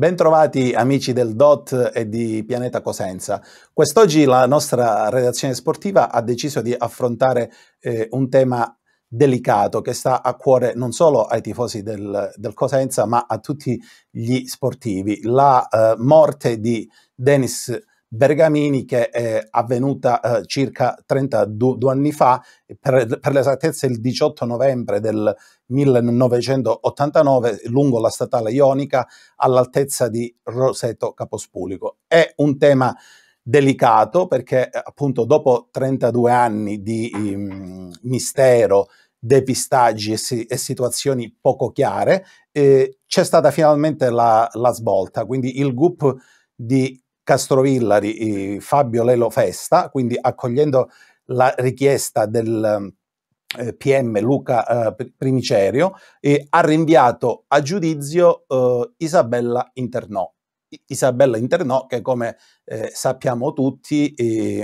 Bentrovati amici del DOT e di Pianeta Cosenza. Quest'oggi la nostra redazione sportiva ha deciso di affrontare eh, un tema delicato che sta a cuore non solo ai tifosi del, del Cosenza ma a tutti gli sportivi, la eh, morte di Denis Bergamini che è avvenuta eh, circa 32 anni fa, per, per l'esattezza il 18 novembre del 1989 lungo la statale Ionica all'altezza di Roseto Capospulico. È un tema delicato perché appunto dopo 32 anni di um, mistero, depistaggi e, si, e, situazioni poco chiare, eh, c'è stata finalmente la, la svolta, quindi il GUP di Castrovillari Fabio Lelo Festa, quindi accogliendo la richiesta del eh, PM Luca eh, Primicerio, eh, ha rinviato a giudizio eh, Isabella Internò. Isabella Internò, che come sappiamo tutti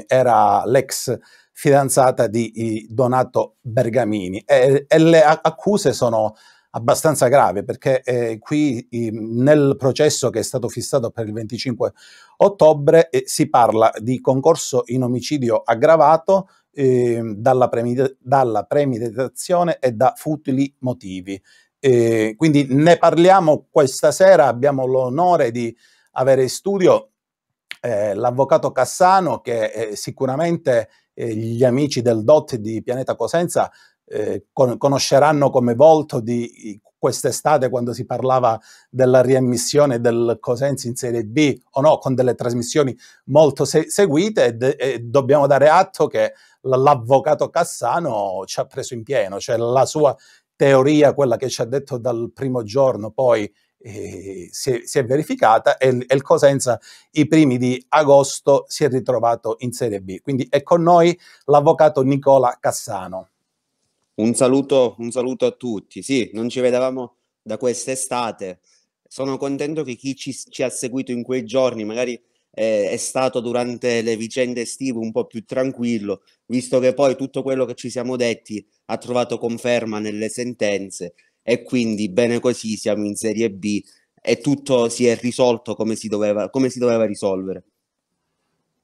era l'ex fidanzata di Donato Bergamini e, e le accuse sono abbastanza grave perché eh, qui nel processo che è stato fissato per il 25 ottobre eh, si parla di concorso in omicidio aggravato ehm, dalla, premeditazione e da futili motivi. Eh, quindi ne parliamo questa sera, abbiamo l'onore di avere in studio eh, l'avvocato Cassano che sicuramente eh, gli amici del DOT di Pianeta Cosenza eh, con, conosceranno come volto di quest'estate quando si parlava della riemissione del Cosenzi in Serie B o no, con delle trasmissioni molto se seguite e, e, dobbiamo dare atto che l'avvocato Cassano ci ha preso in pieno, cioè la sua teoria, quella che ci ha detto dal primo giorno poi eh, si, è, si, è, verificata e, e il Cosenza i primi di agosto si è ritrovato in Serie B. Quindi è con noi l'avvocato Nicola Cassano. Un saluto, un saluto a tutti. Sì, non ci vedevamo da quest'estate. Sono contento che chi ci, ci ha seguito in quei giorni, magari eh, è stato durante le vicende estive un po' più tranquillo, visto che poi tutto quello che ci siamo detti ha trovato conferma nelle sentenze e quindi bene così siamo in Serie B e tutto si è risolto come si doveva, come si doveva risolvere.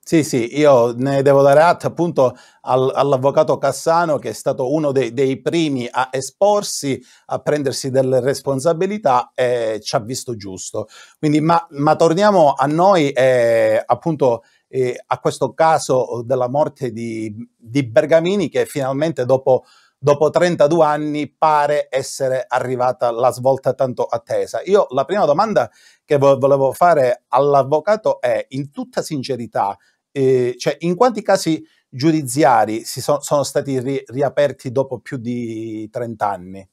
Sì, sì, io ne devo dare atto appunto al, all'avvocato Cassano che è stato uno dei, dei, primi a esporsi, a prendersi delle responsabilità e ci ha visto giusto. Quindi, ma, ma torniamo a noi eh, appunto eh, a questo caso della morte di, di Bergamini che finalmente dopo dopo 32 anni pare essere arrivata la svolta tanto attesa. Io la prima domanda che volevo fare all'avvocato è, in tutta sincerità, Ehm, cioè in quanti casi giudiziari si so, sono stati ri, riaperti dopo più di 30 anni?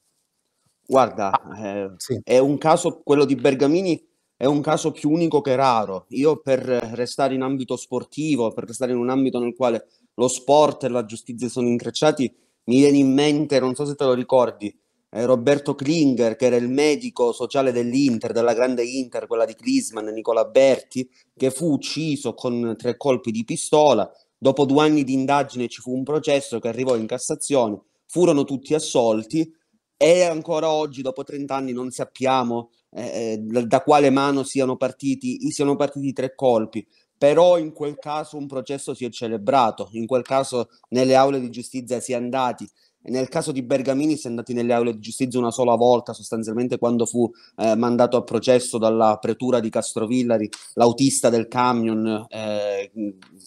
Guarda, ah, eh, sì. è un caso, quello di Bergamini è un caso più unico che raro. Io per restare in ambito sportivo, per restare in un ambito nel quale lo sport e la giustizia sono incrociati, mi viene in mente, non so se te lo ricordi, eh, Roberto Klinger, che era il medico sociale dell'Inter, della grande Inter, quella di Clisman, Nicola Berti, che fu ucciso con tre colpi di pistola. Dopo due anni di indagine ci fu un processo che arrivò in Cassazione, furono tutti assolti e ancora oggi, dopo 30 anni, non sappiamo eh, da, eh, da quale mano siano partiti, siano partiti tre colpi però in quel caso un processo si è celebrato, in quel caso nelle aule di giustizia si è andati, nel caso di Bergamini si è andati nelle aule di giustizia una sola volta, sostanzialmente quando fu eh, mandato a processo dalla pretura di Castrovillari, l'autista del camion eh,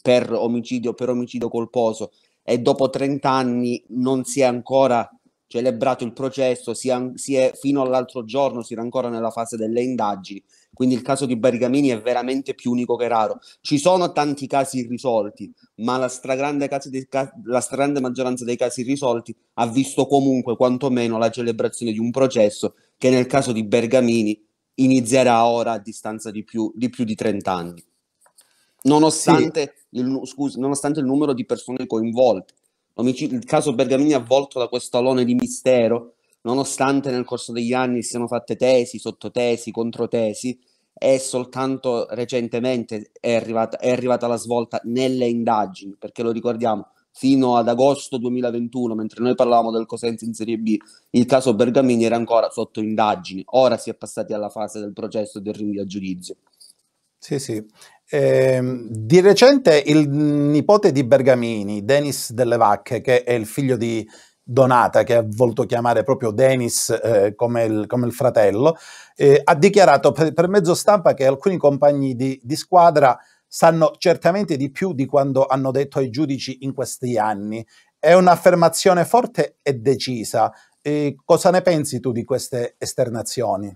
per, omicidio, per omicidio colposo e dopo 30 anni non si è ancora celebrato il processo, si, an- si è, fino all'altro giorno si era ancora nella fase delle indagini, quindi il caso di Barigamini è veramente più unico che raro. Ci sono tanti casi irrisolti, ma la stragrande, de- ca- la stragrande maggioranza dei casi irrisolti ha visto comunque quantomeno la celebrazione di un processo che nel caso di Bergamini inizierà ora a distanza di più di, più di 30 anni, nonostante, sì. il, scusi, nonostante il numero di persone coinvolte il caso Bergamini è avvolto da questo alone di mistero, nonostante nel corso degli anni siano fatte tesi, sottotesi, controtesi, e soltanto recentemente è arrivata, è arrivata la svolta nelle indagini, perché lo ricordiamo, fino ad agosto 2021, mentre noi parlavamo del Cosenza in Serie B, il caso Bergamini era ancora sotto indagini, ora si è passati alla fase del processo del rinvio a giudizio. Sì, sì, eh, di recente il nipote di Bergamini, Denis Delle Vacche, che è il figlio di Donata, che ha voluto chiamare proprio Denis eh, come, il, come, il, fratello, eh, ha dichiarato per, per, mezzo stampa che alcuni compagni di, di squadra sanno certamente di più di quanto hanno detto ai giudici in questi anni. È un'affermazione forte e decisa. E cosa ne pensi tu di queste esternazioni?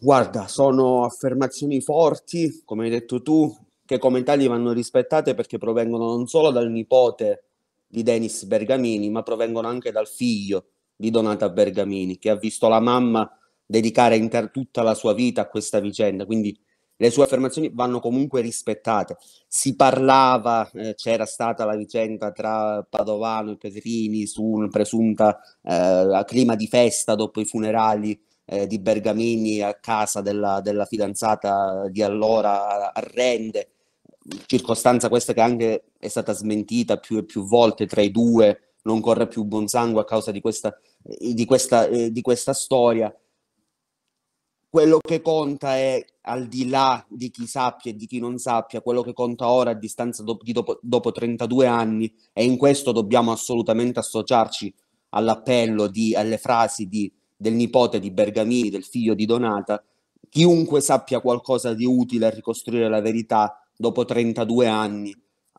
Guarda, sono affermazioni forti, come hai detto tu, che come tali vanno rispettate perché provengono non solo dal nipote di Denis Bergamini, ma provengono anche dal figlio di Donata Bergamini, che ha visto la mamma dedicare inter- tutta la sua vita a questa vicenda. Quindi le sue affermazioni vanno comunque rispettate. Si parlava, eh, c'era stata la vicenda tra Padovano e Petrini su un presunto eh, clima di festa dopo i funerali eh, di Bergamini a casa della, della, fidanzata di allora a Rende circostanza questa che anche è stata smentita più e più volte tra i due, non corre più buon sangue a causa di questa, eh, di questa, eh, di questa storia. Quello che conta è al di là di chi sappia e di chi non sappia, quello che conta ora a distanza do, di dopo, dopo 32 anni e in questo dobbiamo assolutamente associarci all'appello, di, alle frasi di, del nipote di Bergamini, del figlio di Donata, chiunque sappia qualcosa di utile a ricostruire la verità dopo 32 anni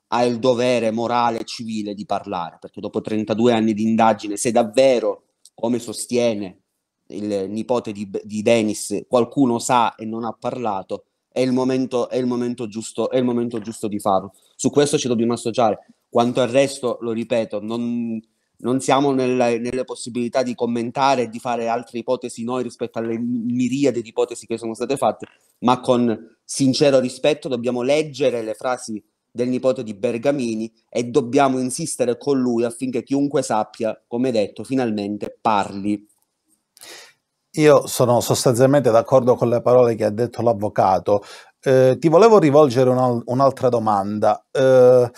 ha il dovere morale e civile di parlare, perché dopo 32 anni di indagine, se davvero, come sostiene il nipote di, di Dennis, qualcuno sa e non ha parlato, è il, momento, è, il momento giusto, è il momento giusto di farlo. Su questo ci dobbiamo associare. Quanto al resto, lo ripeto, non, non siamo nelle, nelle possibilità di commentare e di fare altre ipotesi noi rispetto alle miriade di ipotesi che sono state fatte, ma con sincero rispetto dobbiamo leggere le frasi del nipote di Bergamini e dobbiamo insistere con lui affinché chiunque sappia, come detto, finalmente parli. Io sono sostanzialmente d'accordo con le parole che ha detto l'avvocato. Eh, ti volevo rivolgere una, un'altra domanda. Eh,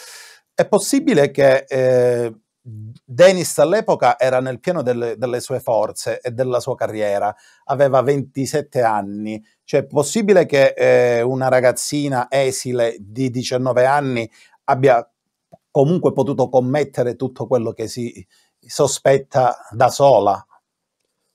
è possibile che eh, Dennis all'epoca era nel pieno delle, delle, sue forze e della sua carriera, aveva 27 anni, cioè è possibile che eh, una ragazzina esile di 19 anni abbia comunque potuto commettere tutto quello che si sospetta da sola?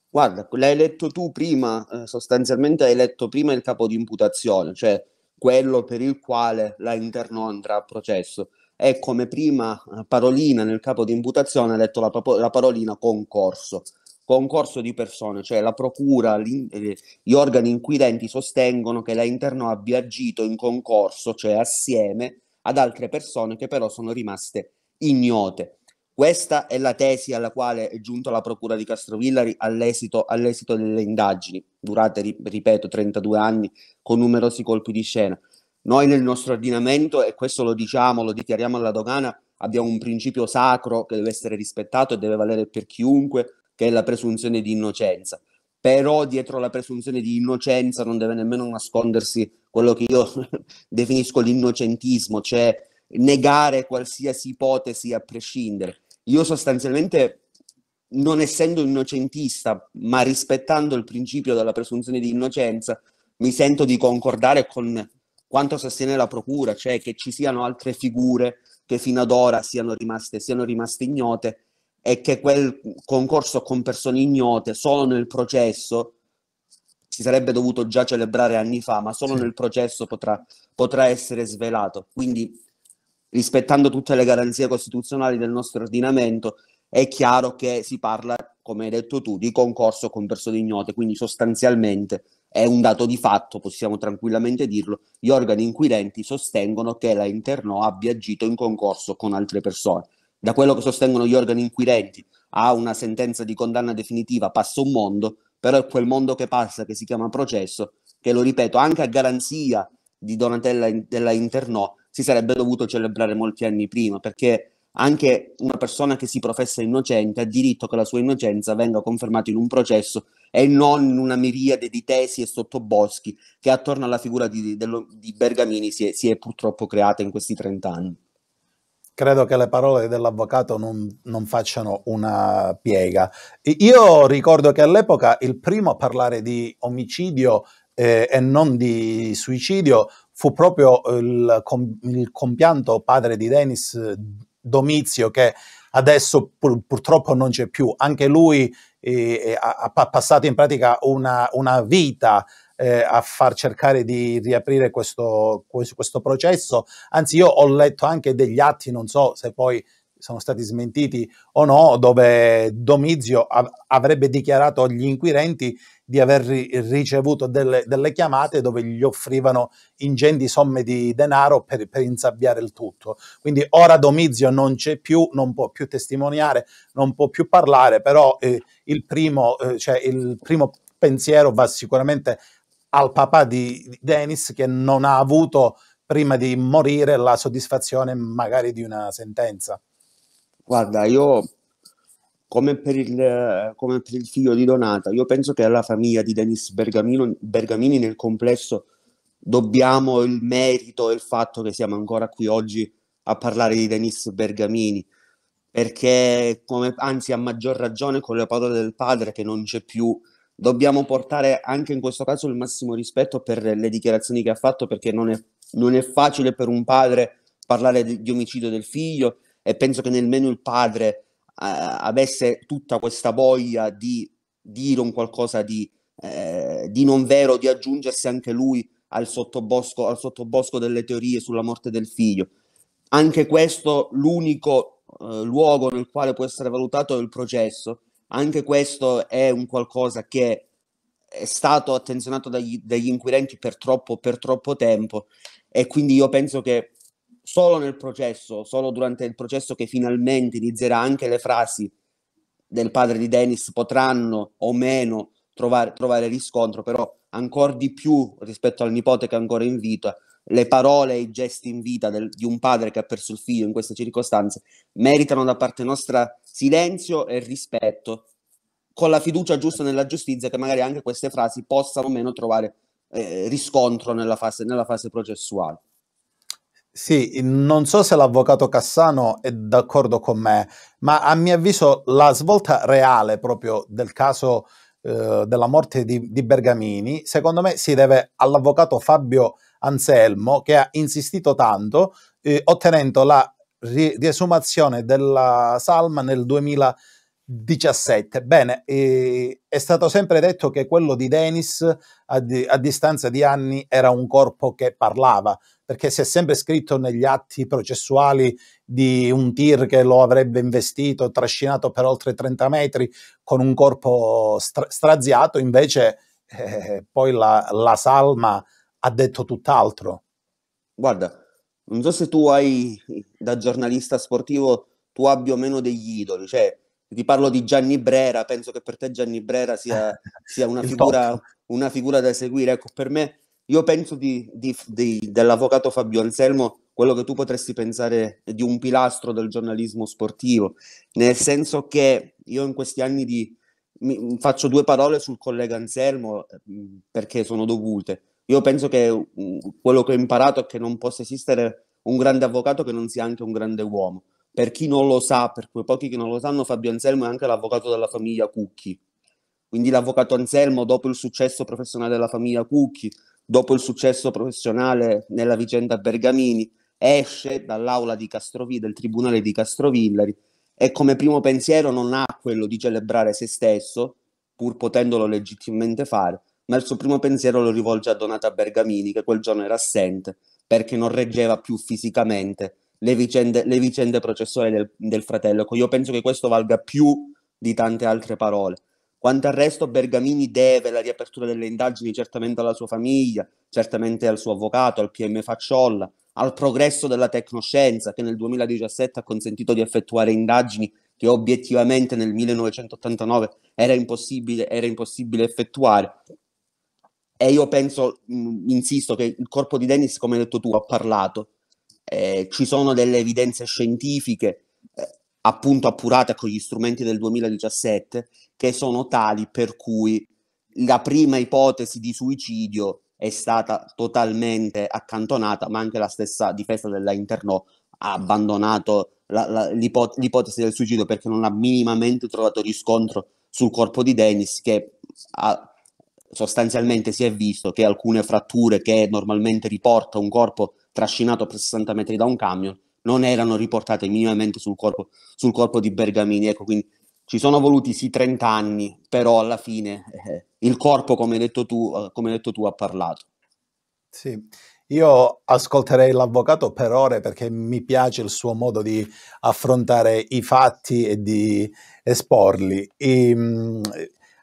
Guarda, l'hai letto tu prima, eh, sostanzialmente hai letto prima il capo di imputazione, cioè quello per il quale la internò andrà a processo e come prima eh, parolina nel capo di imputazione ha letto la, la parolina concorso concorso di persone, cioè la procura, eh, gli organi inquirenti sostengono che la interno abbia agito in concorso, cioè assieme ad altre persone che però sono rimaste ignote. Questa è la tesi alla quale è giunta la procura di Castrovillari all'esito, all'esito delle indagini, durate, ripeto, 32 anni, con numerosi colpi di scena. Noi nel nostro ordinamento, e questo lo diciamo, lo dichiariamo alla dogana, abbiamo un principio sacro che deve essere rispettato e deve valere per chiunque, che è la presunzione di innocenza. Però dietro la presunzione di innocenza non deve nemmeno nascondersi quello che io definisco l'innocentismo, cioè negare qualsiasi ipotesi a prescindere. Io sostanzialmente, non essendo innocentista, ma rispettando il principio della presunzione di innocenza, mi sento di concordare con quanto sostiene la Procura, cioè che ci siano altre figure che fino ad ora siano rimaste, siano rimaste ignote e che quel concorso con persone ignote solo nel processo si sarebbe dovuto già celebrare anni fa, ma solo sì. nel processo potrà, potrà essere svelato. Quindi, rispettando tutte le garanzie costituzionali del nostro ordinamento, è chiaro che si parla, come hai detto tu, di concorso con persone ignote, quindi sostanzialmente è un dato di fatto, possiamo tranquillamente dirlo, gli organi inquirenti sostengono che la Internò abbia agito in concorso con altre persone. Da quello che sostengono gli organi inquirenti a una sentenza di condanna definitiva passa un mondo, però è quel mondo che passa, che si chiama processo, che lo ripeto, anche a garanzia di Donatella della Internò si sarebbe dovuto celebrare molti anni prima, perché anche una persona che si professa innocente ha diritto che la sua innocenza venga confermata in un processo e non in una miriade di tesi e sottoboschi che attorno alla figura di, dello, di Bergamini si è, si è, purtroppo creata in questi trent'anni. Credo che le parole dell'avvocato non, non facciano una piega. Io ricordo che all'epoca il primo a parlare di omicidio eh, e non di suicidio fu proprio il, il, compianto padre di Denis eh, Domizio che adesso pur, purtroppo non c'è più. Anche lui e ha, ha passato in pratica una, una vita eh, a far cercare di riaprire questo, questo processo. Anzi, io ho letto anche degli atti, non so se poi sono stati smentiti o no, dove Domizio av avrebbe dichiarato agli inquirenti di aver ricevuto delle, delle, chiamate dove gli offrivano ingenti somme di denaro per, per, insabbiare il tutto. Quindi ora Domizio non c'è più, non può più testimoniare, non può più parlare, però eh, il, primo, eh, cioè il primo pensiero va sicuramente al papà di, Denis che non ha avuto prima di morire la soddisfazione magari di una sentenza. Guarda, io come per, il, come per il figlio di Donata, io penso che alla famiglia di Denis Bergamini nel complesso dobbiamo il merito e il fatto che siamo ancora qui oggi a parlare di Denis Bergamini, perché come, anzi a maggior ragione con le parole del padre che non c'è più, dobbiamo portare anche in questo caso il massimo rispetto per le dichiarazioni che ha fatto, perché non è, non è facile per un padre parlare di, di omicidio del figlio e penso che nemmeno il padre avesse tutta questa voglia di dire un qualcosa di, eh, di non vero, di aggiungersi anche lui al sottobosco, al sottobosco, delle teorie sulla morte del figlio. Anche questo, l'unico eh, luogo nel quale può essere valutato è il processo, anche questo è un qualcosa che è stato attenzionato dagli, dagli inquirenti per troppo, per troppo tempo e quindi io penso che solo nel processo, solo durante il processo che finalmente inizierà anche le frasi del padre di Dennis potranno o meno trovare, trovare riscontro, però ancora di più rispetto al nipote che è ancora in vita, le parole e i gesti in vita del, di un padre che ha perso il figlio in queste circostanze meritano da parte nostra silenzio e rispetto, con la fiducia giusta nella giustizia che magari anche queste frasi possano o meno trovare eh, riscontro nella fase, nella fase processuale. Sì, non so se l'avvocato Cassano è d'accordo con me, ma a mio avviso la svolta reale proprio del caso eh, della morte di, di, Bergamini, secondo me si deve all'avvocato Fabio Anselmo che ha insistito tanto eh, ottenendo la ri- riesumazione della salma nel 2000. 17. Bene, eh, è stato sempre detto che quello di Denis a, di, a, distanza di anni era un corpo che parlava, perché si è sempre scritto negli atti processuali di un tir che lo avrebbe investito, trascinato per oltre 30 metri con un corpo stra- straziato, invece eh, poi la, la Salma ha detto tutt'altro. Guarda, non so se tu hai, da giornalista sportivo, tu abbia o meno degli idoli, cioè ti parlo di Gianni Brera, penso che per te Gianni Brera sia, sia una, figura, una, figura, da seguire. Ecco, per me, io penso di, di, di, dell'avvocato Fabio Anselmo quello che tu potresti pensare di un pilastro del giornalismo sportivo, nel senso che io in questi anni di... Mi, faccio due parole sul collega Anselmo mm, perché sono dovute. Io penso che mm, quello che ho imparato è che non possa esistere un grande avvocato che non sia anche un grande uomo per chi non lo sa, per quei pochi che non lo sanno, Fabio Anselmo è anche l'avvocato della famiglia Cucchi. Quindi l'avvocato Anselmo, dopo il successo professionale della famiglia Cucchi, dopo il successo professionale nella vicenda Bergamini, esce dall'aula di Castrovilla, del tribunale di Castrovillari, e come primo pensiero non ha quello di celebrare se stesso, pur potendolo legittimamente fare, ma il suo primo pensiero lo rivolge a Donata Bergamini, che quel giorno era assente perché non reggeva più fisicamente le vicende, le vicende processuali del, del, fratello. Ecco, io penso che questo valga più di tante altre parole. Quanto al resto, Bergamini deve la riapertura delle indagini certamente alla sua famiglia, certamente al suo avvocato, al PM Facciolla, al progresso della tecnoscienza che nel 2017 ha consentito di effettuare indagini che obiettivamente nel 1989 era impossibile, era impossibile effettuare. E io penso, mh, insisto, che il corpo di Dennis, come hai detto tu, ha parlato, eh, ci sono delle evidenze scientifiche eh, appunto appurate con gli strumenti del 2017 che sono tali per cui la prima ipotesi di suicidio è stata totalmente accantonata, ma anche la stessa difesa della Interno ha abbandonato la, la, l'ipo- l'ipotesi del suicidio perché non ha minimamente trovato riscontro sul corpo di Dennis che ha, sostanzialmente si è visto che alcune fratture che normalmente riporta un corpo trascinato per 60 metri da un camion, non erano riportate minimamente sul corpo, sul corpo di Bergamini. Ecco, quindi ci sono voluti sì 30 anni, però alla fine eh, il corpo, come hai, detto tu, eh, come hai detto tu, ha parlato. Sì, io ascolterei l'avvocato per ore perché mi piace il suo modo di affrontare i fatti e di esporli. E, ehm,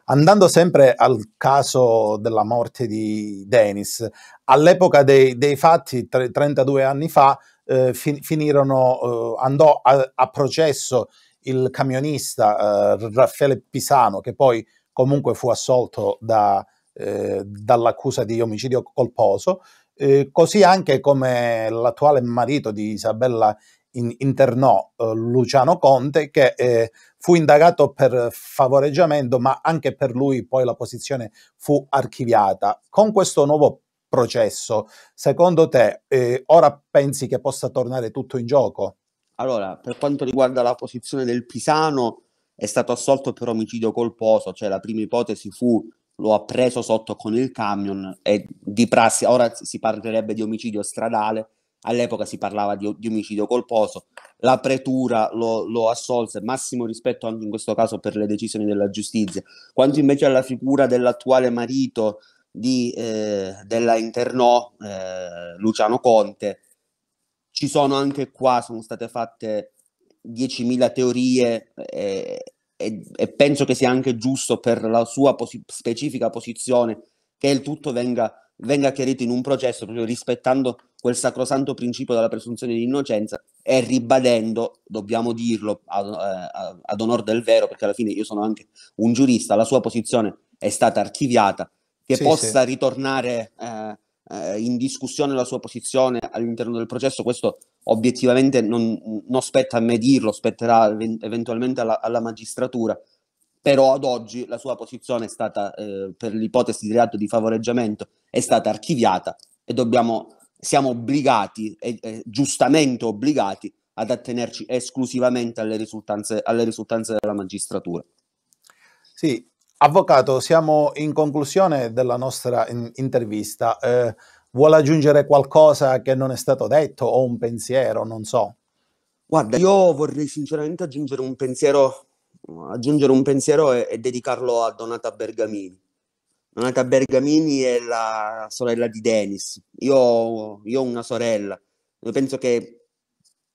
Andando sempre al caso della morte di Dennis, all'epoca dei, dei fatti, tre, 32 anni fa, eh, fin, finirono, eh, andò a, a, processo il camionista eh, Raffaele Pisano, che poi comunque fu assolto da, eh, dall'accusa di omicidio colposo, eh, così anche come l'attuale marito di Isabella in, internò eh, Luciano Conte che eh, fu indagato per favoreggiamento ma anche per lui poi la posizione fu archiviata. Con questo nuovo processo, secondo te eh, ora pensi che possa tornare tutto in gioco? Allora, per quanto riguarda la posizione del Pisano, è stato assolto per omicidio colposo, cioè la prima ipotesi fu lo ha preso sotto con il camion e di prassi, ora si parlerebbe di omicidio stradale, all'epoca si parlava di, di omicidio colposo, la pretura lo, lo, assolse, massimo rispetto anche in questo caso per le decisioni della giustizia. Quanto invece alla figura dell'attuale marito di, eh, della internò eh, Luciano Conte, ci sono anche qua, sono state fatte 10.000 teorie eh, e, e, penso che sia anche giusto per la sua posi- specifica posizione che il tutto venga venga chiarito in un processo proprio rispettando quel sacrosanto principio della presunzione di innocenza e ribadendo, dobbiamo dirlo ad, eh, ad onor del vero, perché alla fine io sono anche un giurista, la sua posizione è stata archiviata, che sì, possa sì. ritornare eh, eh in discussione la sua posizione all'interno del processo, questo obiettivamente non, non spetta a me dirlo, spetterà eventualmente alla, alla magistratura, però ad oggi la sua posizione è stata, eh, per l'ipotesi di reato di favoreggiamento, è stata archiviata e dobbiamo, siamo obbligati, e, eh, giustamente obbligati, ad attenerci esclusivamente alle risultanze, alle risultanze della magistratura. Sì, avvocato, siamo in conclusione della nostra in- intervista. Eh, vuole aggiungere qualcosa che non è stato detto o un pensiero, non so. Guarda, io vorrei sinceramente aggiungere un pensiero aggiungere un pensiero e, e dedicarlo a Donata Bergamini. Donata Bergamini è la sorella di Denis. Io, io ho una sorella. Io penso che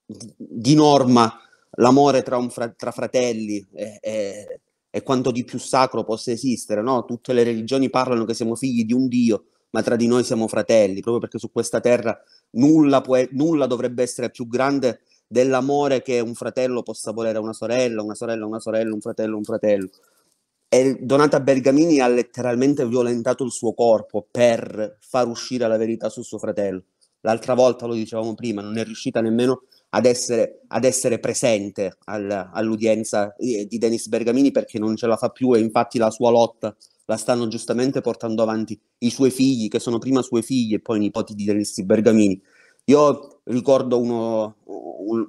di norma l'amore tra, fra- tra fratelli è, è, è, quanto di più sacro possa esistere. No? Tutte le religioni parlano che siamo figli di un Dio, ma tra di noi siamo fratelli, proprio perché su questa terra nulla, può, nulla dovrebbe essere più grande dell'amore che un fratello possa volere a una sorella, una sorella, una sorella, un fratello, un fratello. E Donata Bergamini ha letteralmente violentato il suo corpo per far uscire la verità su suo fratello. L'altra volta lo dicevamo prima, non è riuscita nemmeno ad essere, ad essere presente al, all'udienza eh, di Denis Bergamini perché non ce la fa più e infatti la sua lotta la stanno giustamente portando avanti i suoi figli, che sono prima suoi figli e poi nipoti di Denis Bergamini. Io ricordo uno,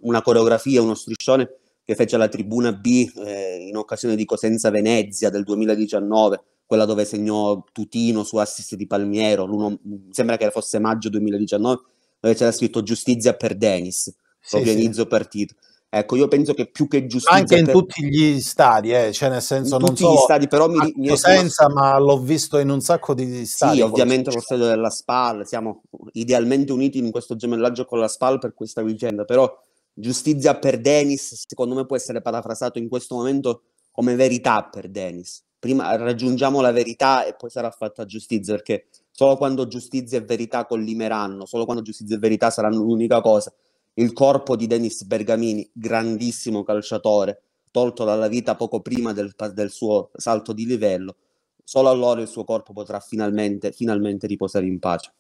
una coreografia, uno striscione che fece alla tribuna B eh, in occasione di Cosenza Venezia del 2019, quella dove segnò Tutino su assist di Palmiero, l'uno, sembra che fosse maggio 2019, dove c'era scritto giustizia per Denis, sì, organizzo sì. partito. Ecco, io penso che più che giustizia... Anche in per... tutti gli stadi, eh, cioè nel senso... In non tutti so, gli stadi, però mi... mi senza, ma l'ho visto in un sacco di stadi. Sì, ovviamente lo stadio della SPAL, siamo idealmente uniti in questo gemellaggio con la SPAL per questa vicenda, però giustizia per Denis, secondo me può essere parafrasato in questo momento come verità per Denis. Prima raggiungiamo la verità e poi sarà fatta giustizia, perché solo quando giustizia e verità collimeranno, solo quando giustizia e verità saranno l'unica cosa il corpo di Denis Bergamini, grandissimo calciatore, tolto dalla vita poco prima del, del, suo salto di livello, solo allora il suo corpo potrà finalmente, finalmente riposare in pace.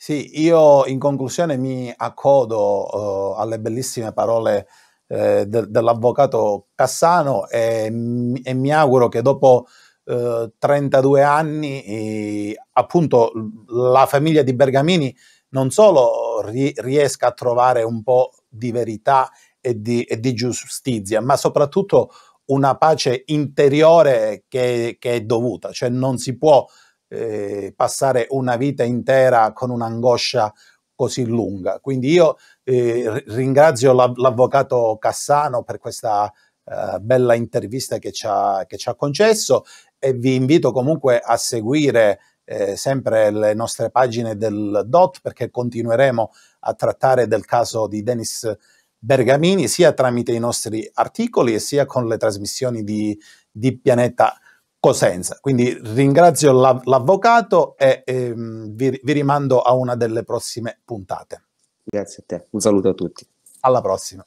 Sì, io in conclusione mi accodo uh, alle bellissime parole eh, de- dell'avvocato Cassano e, m- e, mi auguro che dopo eh, 32 anni eh, appunto la famiglia di Bergamini non solo ri- riesca a trovare un po' di verità e di, e di giustizia, ma soprattutto una pace interiore che, che, è dovuta, cioè non si può eh, passare una vita intera con un'angoscia così lunga. Quindi io eh, ringrazio l'av- l'avvocato Cassano per questa eh, bella intervista che ci, ha, che ci, ha, concesso e vi invito comunque a seguire eh, sempre le nostre pagine del DOT perché continueremo a trattare del caso di Dennis Bergamini sia tramite i nostri articoli e sia con le trasmissioni di, di Pianeta Cosenza. Quindi ringrazio l'av- l'avvocato e ehm, vi, vi rimando a una delle prossime puntate. Grazie a te, un saluto a tutti. Alla prossima.